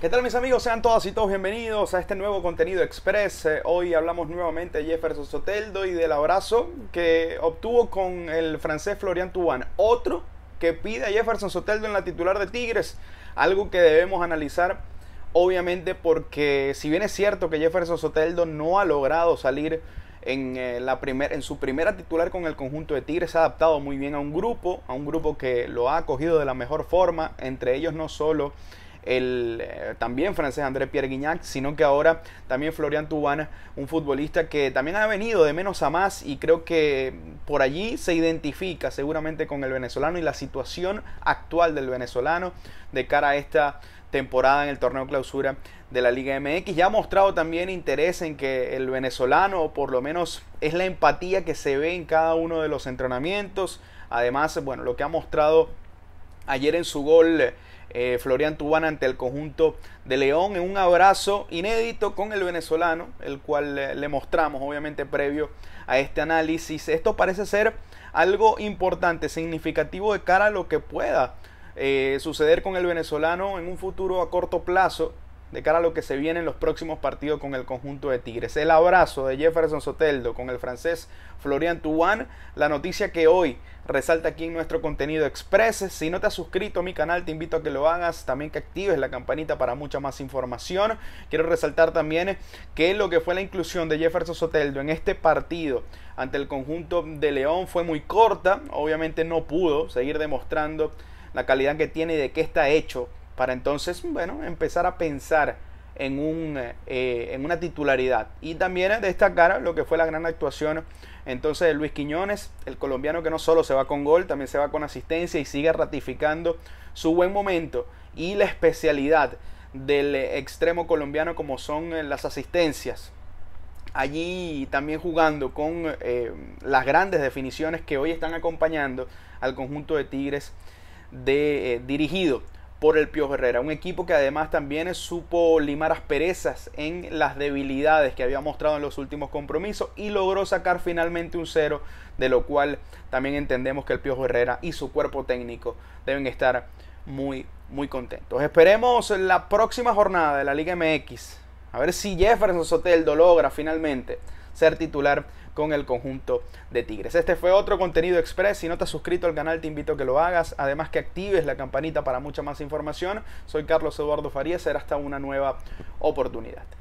¿Qué tal mis amigos? Sean todas y todos bienvenidos a este nuevo contenido express. Eh, hoy hablamos nuevamente de Jefferson Soteldo y del abrazo que obtuvo con el francés Florian Touban. Otro que pide a Jefferson Soteldo en la titular de Tigres. Algo que debemos analizar obviamente porque si bien es cierto que Jefferson Soteldo no ha logrado salir en, eh, la en su primera titular con el conjunto de Tigres, ha adaptado muy bien a un grupo, a un grupo que lo ha acogido de la mejor forma, entre ellos no solo el eh, también francés André Pierre Guignac, sino que ahora también Florian Tubana, un futbolista que también ha venido de menos a más y creo que por allí se identifica seguramente con el venezolano y la situación actual del venezolano de cara a esta temporada en el torneo clausura de la Liga MX. Ya ha mostrado también interés en que el venezolano, o por lo menos es la empatía que se ve en cada uno de los entrenamientos. Además, bueno, lo que ha mostrado ayer en su gol eh, Florian Tubán ante el conjunto de León en un abrazo inédito con el venezolano, el cual eh, le mostramos obviamente previo a este análisis. Esto parece ser algo importante, significativo de cara a lo que pueda eh, suceder con el venezolano en un futuro a corto plazo de cara a lo que se viene en los próximos partidos con el conjunto de Tigres. El abrazo de Jefferson Soteldo con el francés Florian Touan. la noticia que hoy resalta aquí en nuestro contenido express. Si no te has suscrito a mi canal, te invito a que lo hagas, también que actives la campanita para mucha más información. Quiero resaltar también que lo que fue la inclusión de Jefferson Soteldo en este partido ante el conjunto de León fue muy corta, obviamente no pudo seguir demostrando la calidad que tiene y de qué está hecho para entonces, bueno, empezar a pensar en, eh, en una titularidad. Y también destacar lo que fue la gran actuación entonces de Luis Quiñones, el colombiano que no solo se va con gol, también se va con asistencia y sigue ratificando su buen momento y la especialidad del extremo colombiano como son eh, las asistencias. Allí también jugando con eh, las grandes definiciones que hoy están acompañando al conjunto de Tigres de, dirigido por el Piojo Herrera. Un equipo que además también supo limar asperezas en las debilidades que había mostrado en los últimos compromisos y logró sacar finalmente un cero, de lo cual también entendemos que el Piojo Herrera y su cuerpo técnico deben estar muy, muy contentos. Esperemos la próxima jornada de la Liga MX. A ver si Jefferson Soteldo logra finalmente ser titular con el conjunto de Tigres. Este fue otro contenido express. Si no te has suscrito al canal, te invito a que lo hagas. Además que actives la campanita para mucha más información. Soy Carlos Eduardo Farías. Será hasta una nueva oportunidad.